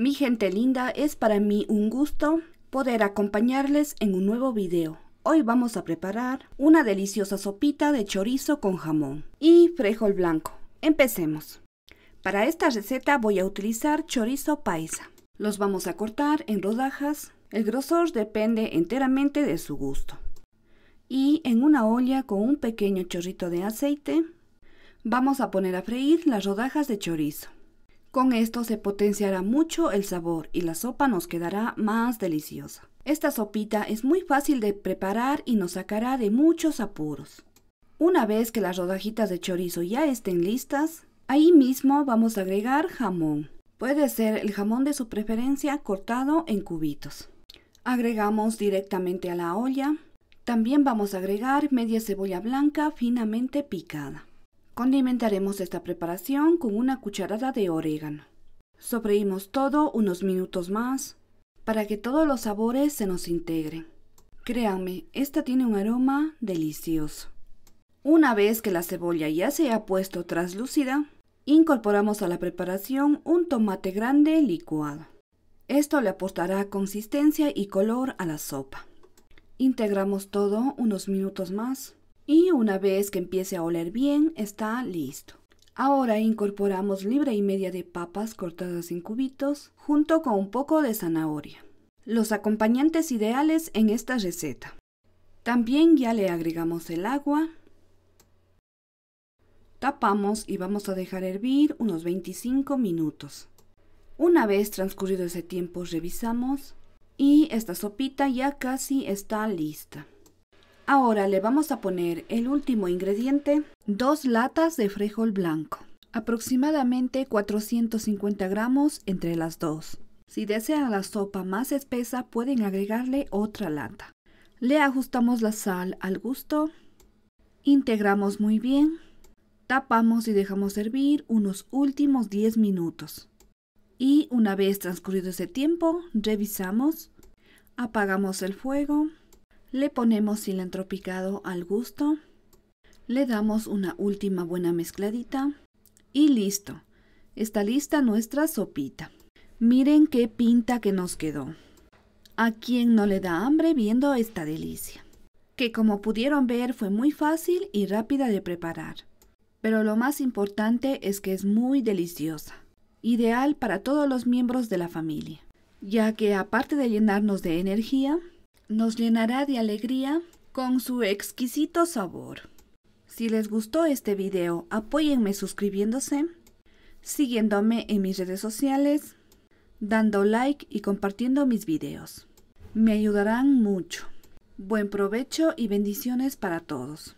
Mi gente linda, es para mí un gusto poder acompañarles en un nuevo video. Hoy vamos a preparar una deliciosa sopita de chorizo con jamón y frijol blanco. Empecemos. Para esta receta voy a utilizar chorizo paisa. Los vamos a cortar en rodajas. El grosor depende enteramente de su gusto. Y en una olla con un pequeño chorrito de aceite, vamos a poner a freír las rodajas de chorizo. Con esto se potenciará mucho el sabor y la sopa nos quedará más deliciosa. Esta sopita es muy fácil de preparar y nos sacará de muchos apuros. Una vez que las rodajitas de chorizo ya estén listas, ahí mismo vamos a agregar jamón. Puede ser el jamón de su preferencia cortado en cubitos. Agregamos directamente a la olla. También vamos a agregar media cebolla blanca finamente picada. Condimentaremos esta preparación con una cucharada de orégano. Sofreímos todo unos minutos más para que todos los sabores se nos integren. Créanme, esta tiene un aroma delicioso. Una vez que la cebolla ya se ha puesto traslúcida, incorporamos a la preparación un tomate grande licuado. Esto le aportará consistencia y color a la sopa. Integramos todo unos minutos más y una vez que empiece a oler bien está listo. Ahora incorporamos libra y media de papas cortadas en cubitos junto con un poco de zanahoria. Los acompañantes ideales en esta receta. También ya le agregamos el agua. Tapamos y vamos a dejar hervir unos 25 minutos. Una vez transcurrido ese tiempo revisamos y esta sopita ya casi está lista. Ahora le vamos a poner el último ingrediente, dos latas de frijol blanco, aproximadamente 450 gramos entre las dos. Si desean la sopa más espesa pueden agregarle otra lata. Le ajustamos la sal al gusto, integramos muy bien, tapamos y dejamos hervir unos últimos 10 minutos. Y una vez transcurrido ese tiempo, revisamos, apagamos el fuego, le ponemos cilantro picado al gusto. Le damos una última buena mezcladita. Y listo. Está lista nuestra sopita. Miren qué pinta que nos quedó. ¿A quién no le da hambre viendo esta delicia? Que como pudieron ver fue muy fácil y rápida de preparar. Pero lo más importante es que es muy deliciosa. Ideal para todos los miembros de la familia. Ya que aparte de llenarnos de energía, nos llenará de alegría con su exquisito sabor. Si les gustó este video, apóyenme suscribiéndose, siguiéndome en mis redes sociales, dando like y compartiendo mis videos. Me ayudarán mucho. Buen provecho y bendiciones para todos.